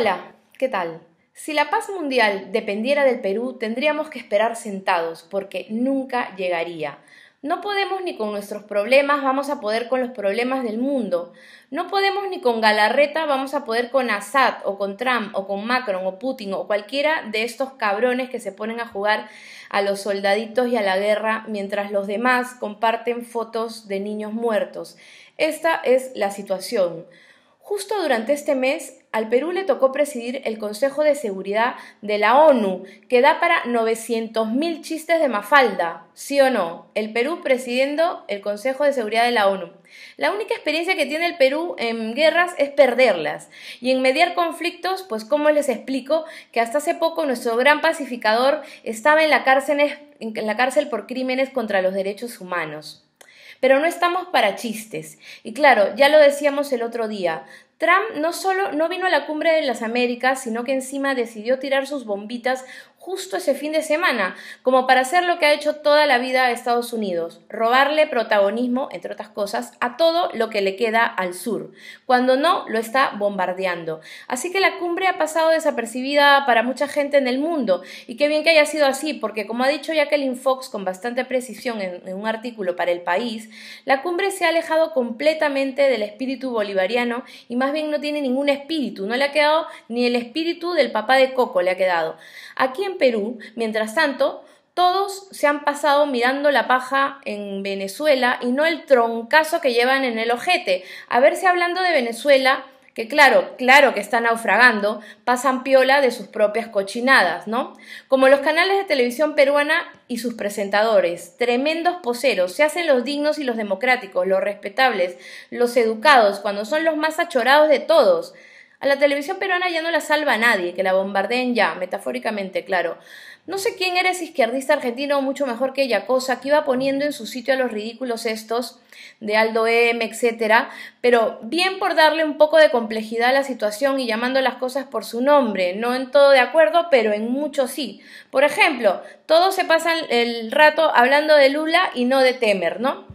Hola, ¿qué tal? Si la paz mundial dependiera del Perú, tendríamos que esperar sentados, porque nunca llegaría. No podemos ni con nuestros problemas, vamos a poder con los problemas del mundo. No podemos ni con Galarreta, vamos a poder con Assad o con Trump o con Macron o Putin o cualquiera de estos cabrones que se ponen a jugar a los soldaditos y a la guerra mientras los demás comparten fotos de niños muertos. Esta es la situación. Justo durante este mes, al Perú le tocó presidir el Consejo de Seguridad de la ONU, que da para 900.000 chistes de Mafalda, ¿sí o no? El Perú presidiendo el Consejo de Seguridad de la ONU. La única experiencia que tiene el Perú en guerras es perderlas. Y en mediar conflictos, pues como les explico que hasta hace poco nuestro gran pacificador estaba en la cárcel por crímenes contra los derechos humanos. Pero no estamos para chistes. Y claro, ya lo decíamos el otro día, Trump no solo no vino a la cumbre de las Américas, sino que encima decidió tirar sus bombitas justo ese fin de semana, como para hacer lo que ha hecho toda la vida a Estados Unidos, robarle protagonismo, entre otras cosas, a todo lo que le queda al sur, cuando no lo está bombardeando. Así que la cumbre ha pasado desapercibida para mucha gente en el mundo, y qué bien que haya sido así, porque como ha dicho Jacqueline Fox con bastante precisión en, en un artículo para El País, la cumbre se ha alejado completamente del espíritu bolivariano y más bien no tiene ningún espíritu, no le ha quedado ni el espíritu del papá de Coco le ha quedado. Aquí en Perú, mientras tanto, todos se han pasado mirando la paja en Venezuela y no el troncazo que llevan en el ojete. A ver si hablando de Venezuela, que claro, claro que están naufragando, pasan piola de sus propias cochinadas, ¿no? Como los canales de televisión peruana y sus presentadores, tremendos poseros, se hacen los dignos y los democráticos, los respetables, los educados, cuando son los más achorados de todos. A la televisión peruana ya no la salva nadie, que la bombardeen ya, metafóricamente, claro. No sé quién eres izquierdista argentino, mucho mejor que ella cosa, que iba poniendo en su sitio a los ridículos estos de Aldo M, etcétera, pero bien por darle un poco de complejidad a la situación y llamando las cosas por su nombre, no en todo de acuerdo, pero en mucho sí. Por ejemplo, todos se pasan el rato hablando de Lula y no de Temer, ¿no?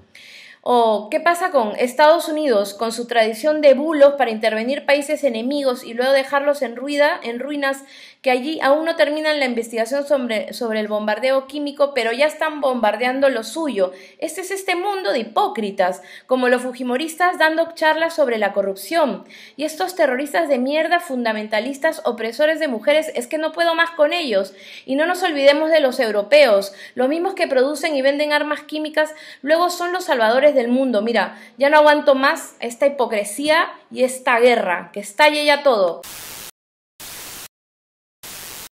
¿O qué pasa con Estados Unidos, con su tradición de bulos para intervenir países enemigos y luego dejarlos en, ruida, en ruinas, que allí aún no terminan la investigación sobre, el bombardeo químico, pero ya están bombardeando lo suyo? Este es este mundo de hipócritas, como los fujimoristas dando charlas sobre la corrupción. Y estos terroristas de mierda, fundamentalistas, opresores de mujeres, es que no puedo más con ellos. Y no nos olvidemos de los europeos, los mismos que producen y venden armas químicas, luego son los salvadores del mundo, mira, ya no aguanto más esta hipocresía y esta guerra, que estalle ya todo.